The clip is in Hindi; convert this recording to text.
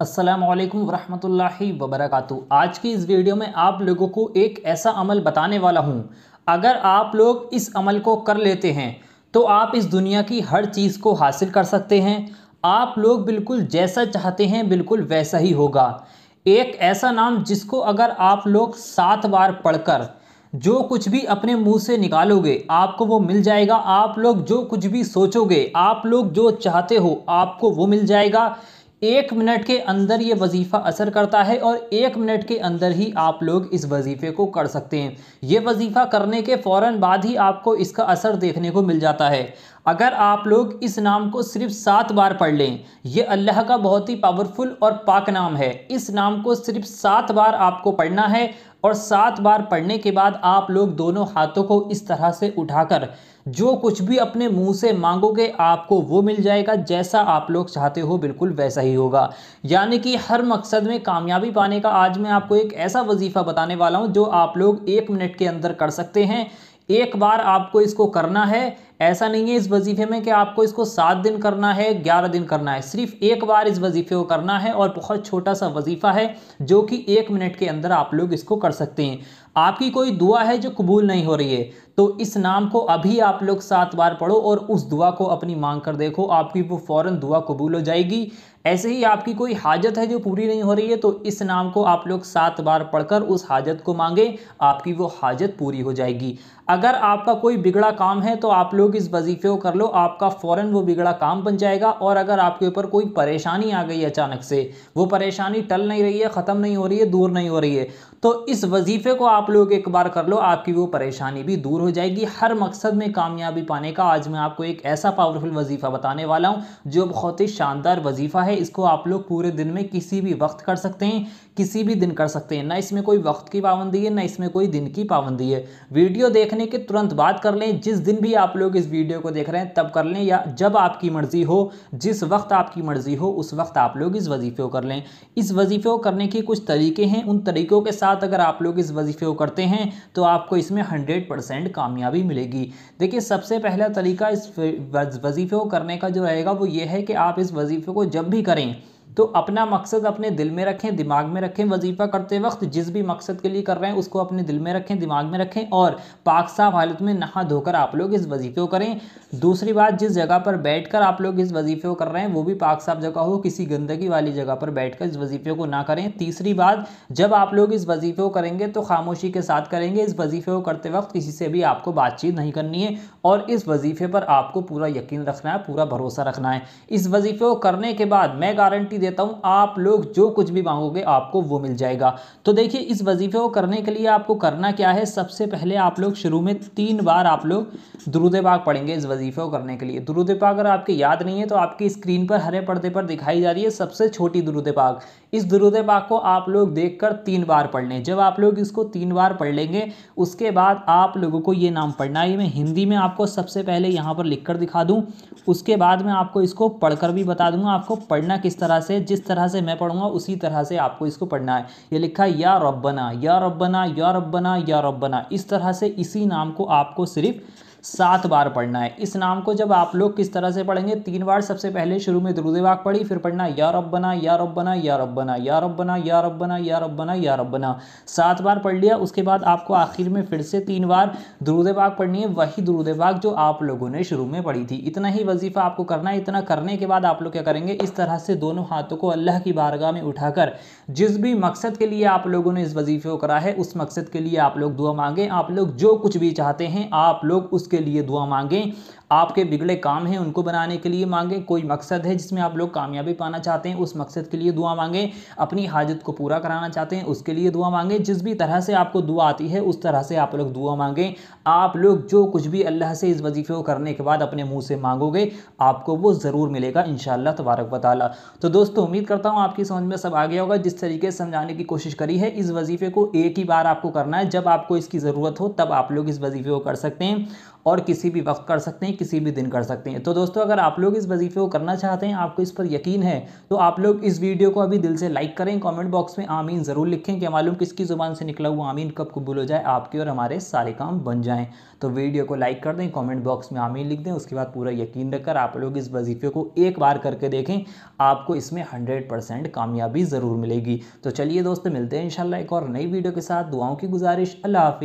असलम वरहि वबरक आज की इस वीडियो में आप लोगों को एक ऐसा अमल बताने वाला हूँ अगर आप लोग इस अमल को कर लेते हैं तो आप इस दुनिया की हर चीज़ को हासिल कर सकते हैं आप लोग बिल्कुल जैसा चाहते हैं बिल्कुल वैसा ही होगा एक ऐसा नाम जिसको अगर आप लोग सात बार पढ़कर जो कुछ भी अपने मुंह से निकालोगे आपको वो मिल जाएगा आप लोग जो कुछ भी सोचोगे आप लोग जो चाहते हो आपको वो मिल जाएगा एक मिनट के अंदर ये वजीफ़ा असर करता है और एक मिनट के अंदर ही आप लोग इस वजीफ़े को कर सकते हैं ये वजीफ़ा करने के फ़ौर बाद ही आपको इसका असर देखने को मिल जाता है अगर आप लोग इस नाम को सिर्फ सात बार पढ़ लें यह अल्लाह का बहुत ही पावरफुल और पाक नाम है इस नाम को सिर्फ सात बार आपको पढ़ना है और सात बार पढ़ने के बाद आप लोग दोनों हाथों को इस तरह से उठाकर जो कुछ भी अपने मुंह से मांगोगे आपको वो मिल जाएगा जैसा आप लोग चाहते हो बिल्कुल वैसा ही होगा यानी कि हर मकसद में कामयाबी पाने का आज मैं आपको एक ऐसा वजीफ़ा बताने वाला हूँ जो आप लोग एक मिनट के अंदर कर सकते हैं एक बार आपको इसको करना है ऐसा नहीं है इस वजीफे में कि आपको इसको सात दिन करना है ग्यारह दिन करना है सिर्फ एक बार इस वजीफे को करना है और बहुत छोटा सा वजीफ़ा है जो कि एक मिनट के अंदर आप लोग इसको कर सकते हैं आपकी कोई दुआ है जो कबूल नहीं हो रही है तो इस नाम को अभी आप लोग सात बार पढ़ो और उस दुआ को अपनी मांग कर देखो आपकी वो फ़ौर दुआ कबूल हो जाएगी ऐसे ही आपकी कोई हाजत है जो पूरी नहीं हो रही है तो इस नाम को आप लोग सात बार पढ़कर उस हाजत को मांगे आपकी वो हाजत पूरी हो जाएगी अगर आपका कोई बिगड़ा काम है तो आप लोग लोग इस वजीफे को कर लो आपका फ़ौरन वो बिगड़ा काम बन जाएगा और अगर आपके ऊपर कोई परेशानी आ गई अचानक से वो परेशानी टल नहीं रही है ख़त्म नहीं हो रही है दूर नहीं हो रही है तो इस वजीफे को आप लोग एक बार कर लो आपकी वो परेशानी भी दूर हो जाएगी हर मकसद में कामयाबी पाने का आज मैं आपको एक ऐसा पावरफुल वजीफ़ा बताने वाला हूँ जो बहुत ही शानदार वजीफ़ा है इसको आप लोग पूरे दिन में किसी भी वक्त कर सकते हैं किसी भी दिन कर सकते हैं ना इसमें कोई वक्त की पाबंदी है ना इसमें कोई दिन की पाबंदी है वीडियो देखने के तुरंत बात कर लें जिस दिन भी आप लोग इस वीडियो को देख रहे हैं तब कर लें या जब आपकी मर्ज़ी हो जिस वक्त आपकी मर्ज़ी हो उस वक्त आप लोग इस वजीफ़े को कर लें इस वजीफ़े को करने के कुछ तरीके हैं उन तरीक़ों के साथ अगर आप लोग इस वजीफ़े को करते हैं तो आपको इसमें हंड्रेड परसेंट कामयाबी मिलेगी देखिए सबसे पहला तरीका इस वजीफ़े को करने का जो रहेगा वो ये है कि आप इस वजीफ़े को जब भी करें तो अपना मकसद अपने दिल में रखें दिमाग में रखें वजीफ़ा करते वक्त जिस भी मकसद के लिए कर रहे हैं उसको अपने दिल में रखें दिमाग में रखें और पाक साफ हालत में नहा धोकर आप लोग इस वजीफ़े को करें दूसरी बात जिस जगह पर बैठ कर आप लोग इस वजीफ़े को कर रहे हैं वो भी पाक साफ जगह हो किसी गंदगी वाली जगह पर बैठ कर इस वजीफ़े को ना करें तीसरी बात जब आप लोग इस वजीफ़े को करेंगे तो खामोशी के साथ करेंगे इस वजीफ़े को करते वक्त किसी से भी आपको बातचीत नहीं करनी है और इस वजीफ़े पर आपको पूरा यकीन रखना है पूरा भरोसा रखना है इस वजीफ़े को करने के बाद मैं गारंटी गारंटी देता हूँ आप लोग जो कुछ भी मांगोगे आपको वो मिल जाएगा तो देखिए इस वजीफे को करने के लिए आपको करना क्या है सबसे पहले आप लोग शुरू में तीन बार आप लोग दरुद पाक पढ़ेंगे इस वजीफे को करने के लिए दरुद पाक अगर आपके याद नहीं है तो आपकी स्क्रीन पर हरे पर्दे पर दिखाई जा रही है सबसे छोटी दरुद पाक इस दुरुद पाक को आप लोग देख तीन बार पढ़ लें जब आप लोग इसको तीन बार पढ़ लेंगे उसके बाद आप लोगों को ये नाम पढ़ना है मैं हिंदी में आपको सबसे पहले यहाँ पर लिख कर दिखा दूँ उसके बाद मैं आपको इसको पढ़कर भी बता दूंगा आपको पढ़ना किस तरह से जिस तरह से मैं पढ़ूंगा उसी तरह से आपको इसको पढ़ना है ये लिखा या रब्बना या रब्बना या रब्बना या रब्बना इस तरह से इसी नाम को आपको सिर्फ सात बार पढ़ना है इस नाम को जब आप लोग किस तरह से पढ़ेंगे तीन बार सबसे पहले शुरू में वाक पढ़ी फिर पढ़ना या रब बना या रब बना या रब बना या रब बना या रब बना या रब बना या रब बना सात बार पढ़ लिया उसके बाद आपको आखिर में फिर से तीन बार वाक पढ़नी है वही वाक जो आप लोगों ने शुरू में पढ़ी थी इतना ही वजीफा आपको करना है इतना करने के बाद आप लोग क्या करेंगे इस तरह से दोनों हाथों को अल्लाह की बारगाह में उठाकर जिस भी मकसद के लिए आप लोगों ने इस वजीफे को करा है उस मकसद के लिए आप लोग दुआ मांगे आप लोग जो कुछ भी चाहते हैं आप लोग उसके उसके लिए दुआ मांगें आपके बिगड़े काम हैं उनको बनाने के लिए मांगें कोई मकसद है जिसमें आप लोग कामयाबी पाना चाहते हैं उस मकसद के लिए दुआ मांगें अपनी हाजत को पूरा कराना चाहते हैं उसके लिए दुआ मांगें जिस भी तरह से आपको दुआ आती है उस तरह से आप लोग दुआ मांगें आप लोग जो कुछ भी अल्लाह से इस वजीफे को करने के बाद अपने मुँह से मांगोगे आपको वो ज़रूर मिलेगा इन शाला तबारक बताला तो दोस्तों उम्मीद करता हूँ आपकी समझ में सब आ गया होगा जिस तरीके से समझाने की कोशिश करी है इस वजीफे को एक ही बार आपको करना है जब आपको इसकी ज़रूरत हो तब आप लोग इस वजीफे को कर सकते हैं और किसी भी वक्त कर सकते हैं किसी भी दिन कर सकते हैं तो दोस्तों अगर आप लोग इस वजीफे को करना चाहते हैं आपको इस पर यकीन है तो आप लोग इस वीडियो को अभी दिल से लाइक करें कॉमेंट बॉक्स में आमीन ज़रूर लिखें कि मालूम किसकी ज़ुबान से निकला हुआ आमीन कब कबूल हो जाए आपके और हमारे सारे काम बन जाएँ तो वीडियो को लाइक कर दें कॉमेंट बॉक्स में आमीन लिख दें उसके बाद पूरा यकीन रखकर आप लोग इस वजीफे को एक बार करके देखें आपको इसमें हंड्रेड परसेंट कामयाबी ज़रूर मिलेगी तो चलिए दोस्तों मिलते हैं इंशाल्लाह एक और नई वीडियो के साथ दुआओं की गुजारिश अल्लाह हाफि